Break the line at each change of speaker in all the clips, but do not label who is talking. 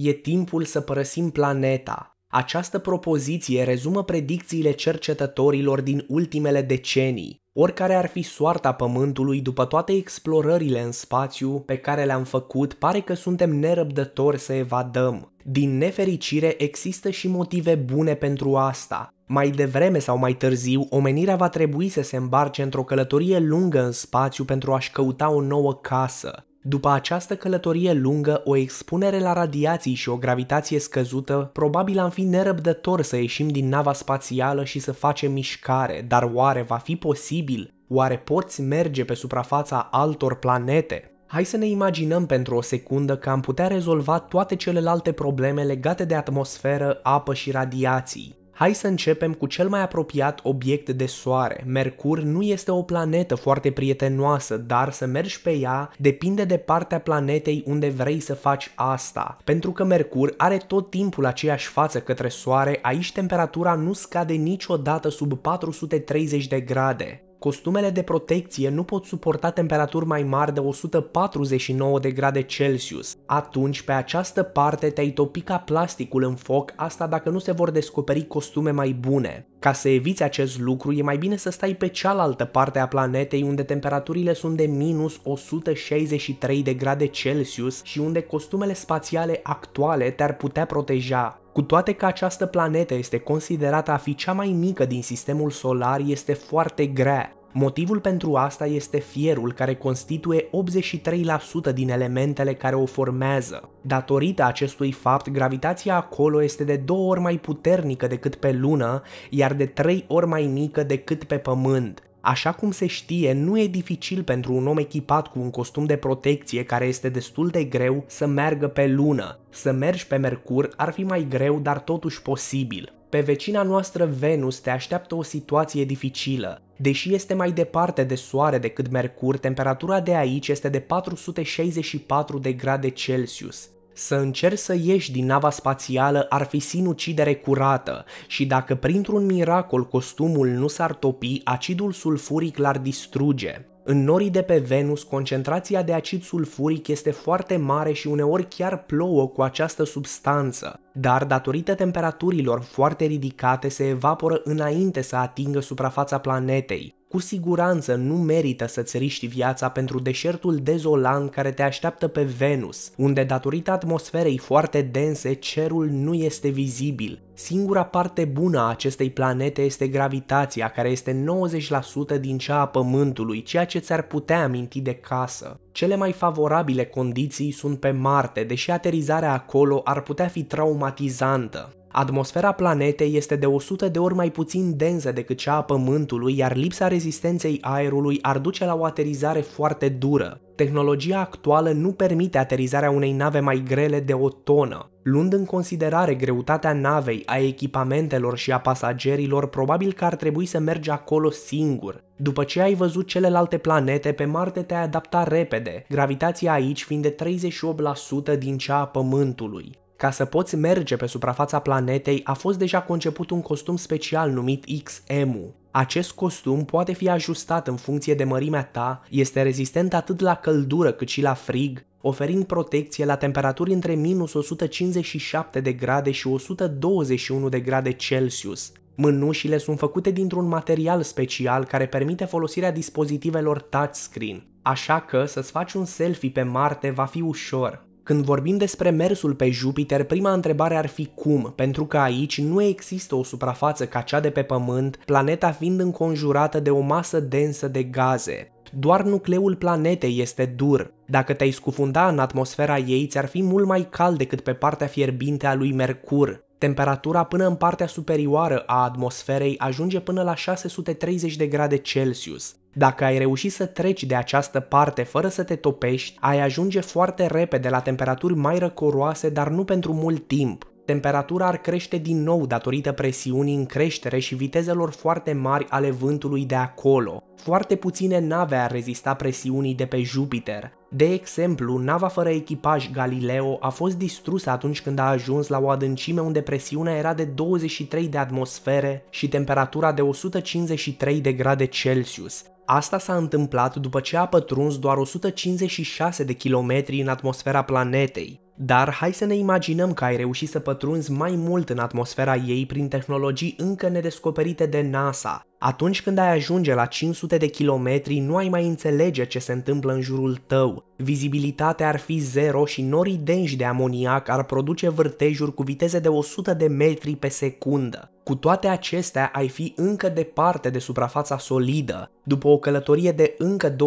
E timpul să părăsim planeta. Această propoziție rezumă predicțiile cercetătorilor din ultimele decenii, oricare ar fi soarta Pământului după toate explorările în spațiu pe care le-am făcut, pare că suntem nerăbdători să evadăm. Din nefericire, există și motive bune pentru asta. Mai devreme sau mai târziu, omenirea va trebui să se îmbarce într-o călătorie lungă în spațiu pentru a-și căuta o nouă casă. După această călătorie lungă, o expunere la radiații și o gravitație scăzută, probabil am fi nerăbdător să ieșim din nava spațială și să facem mișcare, dar oare va fi posibil? Oare poți merge pe suprafața altor planete? Hai să ne imaginăm pentru o secundă că am putea rezolva toate celelalte probleme legate de atmosferă, apă și radiații. Hai să începem cu cel mai apropiat obiect de soare. Mercur nu este o planetă foarte prietenoasă, dar să mergi pe ea depinde de partea planetei unde vrei să faci asta. Pentru că Mercur are tot timpul aceeași față către soare, aici temperatura nu scade niciodată sub 430 de grade. Costumele de protecție nu pot suporta temperaturi mai mari de 149 de grade Celsius. Atunci, pe această parte te-ai topi ca plasticul în foc, asta dacă nu se vor descoperi costume mai bune. Ca să eviți acest lucru, e mai bine să stai pe cealaltă parte a planetei unde temperaturile sunt de minus 163 de grade Celsius și unde costumele spațiale actuale te-ar putea proteja. Cu toate că această planetă este considerată a fi cea mai mică din sistemul solar, este foarte grea. Motivul pentru asta este fierul, care constituie 83% din elementele care o formează. Datorită acestui fapt, gravitația acolo este de două ori mai puternică decât pe lună, iar de trei ori mai mică decât pe pământ. Așa cum se știe, nu e dificil pentru un om echipat cu un costum de protecție care este destul de greu să meargă pe lună. Să mergi pe Mercur ar fi mai greu, dar totuși posibil. Pe vecina noastră Venus te așteaptă o situație dificilă. Deși este mai departe de Soare decât Mercur, temperatura de aici este de 464 de grade Celsius. Să încerci să ieși din nava spațială ar fi sinucidere curată și dacă printr-un miracol costumul nu s-ar topi, acidul sulfuric l-ar distruge. În norii de pe Venus, concentrația de acid sulfuric este foarte mare și uneori chiar plouă cu această substanță, dar datorită temperaturilor foarte ridicate se evaporă înainte să atingă suprafața planetei, cu siguranță nu merită să-ți riști viața pentru deșertul dezolant care te așteaptă pe Venus, unde datorită atmosferei foarte dense cerul nu este vizibil. Singura parte bună a acestei planete este gravitația, care este 90% din cea a Pământului, ceea ce ți-ar putea aminti de casă. Cele mai favorabile condiții sunt pe Marte, deși aterizarea acolo ar putea fi traumatizantă. Atmosfera planetei este de 100 de ori mai puțin densă decât cea a Pământului, iar lipsa rezistenței aerului ar duce la o aterizare foarte dură. Tehnologia actuală nu permite aterizarea unei nave mai grele de o tonă. Luând în considerare greutatea navei, a echipamentelor și a pasagerilor, probabil că ar trebui să mergi acolo singur. După ce ai văzut celelalte planete, pe Marte te-ai adaptat repede, gravitația aici fiind de 38% din cea a Pământului. Ca să poți merge pe suprafața planetei a fost deja conceput un costum special numit XMU. Acest costum poate fi ajustat în funcție de mărimea ta, este rezistent atât la căldură cât și la frig, oferind protecție la temperaturi între minus 157 de grade și 121 de grade Celsius. Mânușile sunt făcute dintr-un material special care permite folosirea dispozitivelor touchscreen, așa că să-ți faci un selfie pe Marte va fi ușor. Când vorbim despre mersul pe Jupiter, prima întrebare ar fi cum, pentru că aici nu există o suprafață ca cea de pe Pământ, planeta fiind înconjurată de o masă densă de gaze. Doar nucleul planetei este dur. Dacă te-ai scufunda în atmosfera ei, ți-ar fi mult mai cald decât pe partea fierbinte a lui Mercur. Temperatura până în partea superioară a atmosferei ajunge până la 630 de grade Celsius. Dacă ai reușit să treci de această parte fără să te topești, ai ajunge foarte repede la temperaturi mai răcoroase, dar nu pentru mult timp temperatura ar crește din nou datorită presiunii în creștere și vitezelor foarte mari ale vântului de acolo. Foarte puține nave ar rezista presiunii de pe Jupiter. De exemplu, nava fără echipaj Galileo a fost distrusă atunci când a ajuns la o adâncime unde presiunea era de 23 de atmosfere și temperatura de 153 de grade Celsius, Asta s-a întâmplat după ce a pătruns doar 156 de kilometri în atmosfera planetei. Dar hai să ne imaginăm că ai reușit să pătrunzi mai mult în atmosfera ei prin tehnologii încă nedescoperite de NASA, atunci când ai ajunge la 500 de kilometri, nu ai mai înțelege ce se întâmplă în jurul tău. Vizibilitatea ar fi zero și norii denși de amoniac ar produce vârtejuri cu viteze de 100 de metri pe secundă. Cu toate acestea, ai fi încă departe de suprafața solidă. După o călătorie de încă 2,5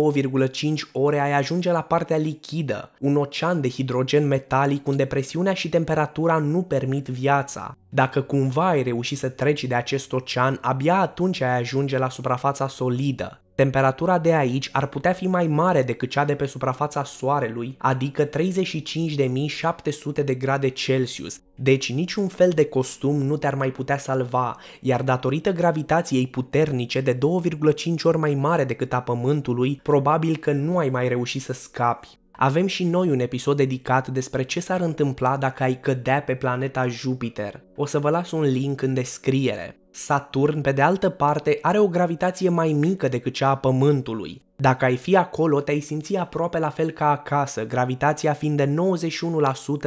ore, ai ajunge la partea lichidă, un ocean de hidrogen metalic unde presiunea și temperatura nu permit viața. Dacă cumva ai reușit să treci de acest ocean, abia atunci ai ajunge la suprafața solidă. Temperatura de aici ar putea fi mai mare decât cea de pe suprafața Soarelui, adică 35.700 de grade Celsius, deci niciun fel de costum nu te-ar mai putea salva, iar datorită gravitației puternice de 2,5 ori mai mare decât a Pământului, probabil că nu ai mai reușit să scapi. Avem și noi un episod dedicat despre ce s-ar întâmpla dacă ai cădea pe planeta Jupiter. O să vă las un link în descriere. Saturn, pe de altă parte, are o gravitație mai mică decât cea a Pământului. Dacă ai fi acolo, te-ai simți aproape la fel ca acasă, gravitația fiind de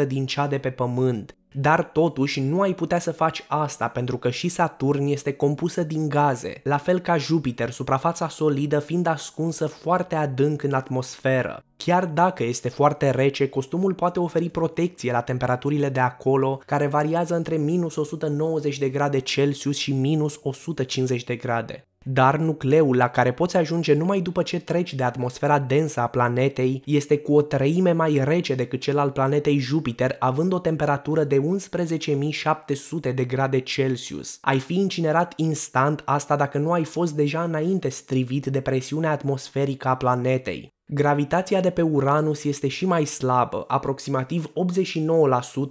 91% din cea de pe Pământ. Dar totuși nu ai putea să faci asta pentru că și Saturn este compusă din gaze, la fel ca Jupiter, suprafața solidă fiind ascunsă foarte adânc în atmosferă. Chiar dacă este foarte rece, costumul poate oferi protecție la temperaturile de acolo, care variază între minus 190 de grade Celsius și minus 150 de grade. Dar nucleul la care poți ajunge numai după ce treci de atmosfera densă a planetei este cu o treime mai rece decât cel al planetei Jupiter, având o temperatură de 11.700 de grade Celsius. Ai fi incinerat instant asta dacă nu ai fost deja înainte strivit de presiunea atmosferică a planetei. Gravitația de pe Uranus este și mai slabă, aproximativ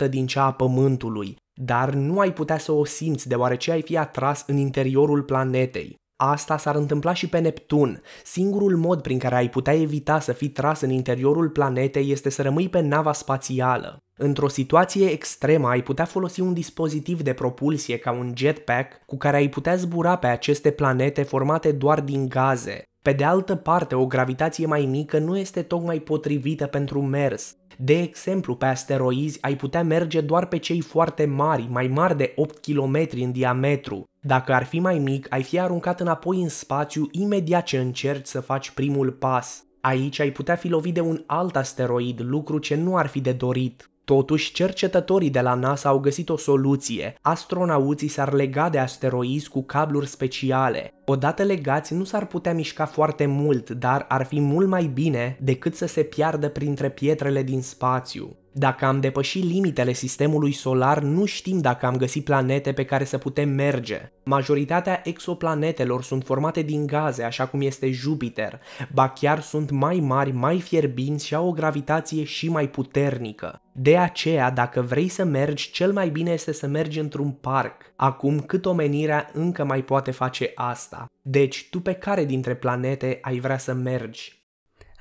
89% din cea a Pământului, dar nu ai putea să o simți deoarece ai fi atras în interiorul planetei. Asta s-ar întâmpla și pe Neptun. Singurul mod prin care ai putea evita să fii tras în interiorul planetei este să rămâi pe nava spațială. Într-o situație extremă ai putea folosi un dispozitiv de propulsie ca un jetpack cu care ai putea zbura pe aceste planete formate doar din gaze. Pe de altă parte, o gravitație mai mică nu este tocmai potrivită pentru mers. De exemplu, pe asteroizi ai putea merge doar pe cei foarte mari, mai mari de 8 km în diametru. Dacă ar fi mai mic, ai fi aruncat înapoi în spațiu imediat ce încerci să faci primul pas. Aici ai putea fi lovit de un alt asteroid, lucru ce nu ar fi de dorit. Totuși, cercetătorii de la NASA au găsit o soluție. Astronauții s-ar lega de asteroizi cu cabluri speciale. Odată legați, nu s-ar putea mișca foarte mult, dar ar fi mult mai bine decât să se piardă printre pietrele din spațiu. Dacă am depășit limitele sistemului solar, nu știm dacă am găsit planete pe care să putem merge. Majoritatea exoplanetelor sunt formate din gaze, așa cum este Jupiter, ba chiar sunt mai mari, mai fierbinți și au o gravitație și mai puternică. De aceea, dacă vrei să mergi, cel mai bine este să mergi într-un parc, acum cât omenirea încă mai poate face asta. Deci, tu pe care dintre planete ai vrea să mergi?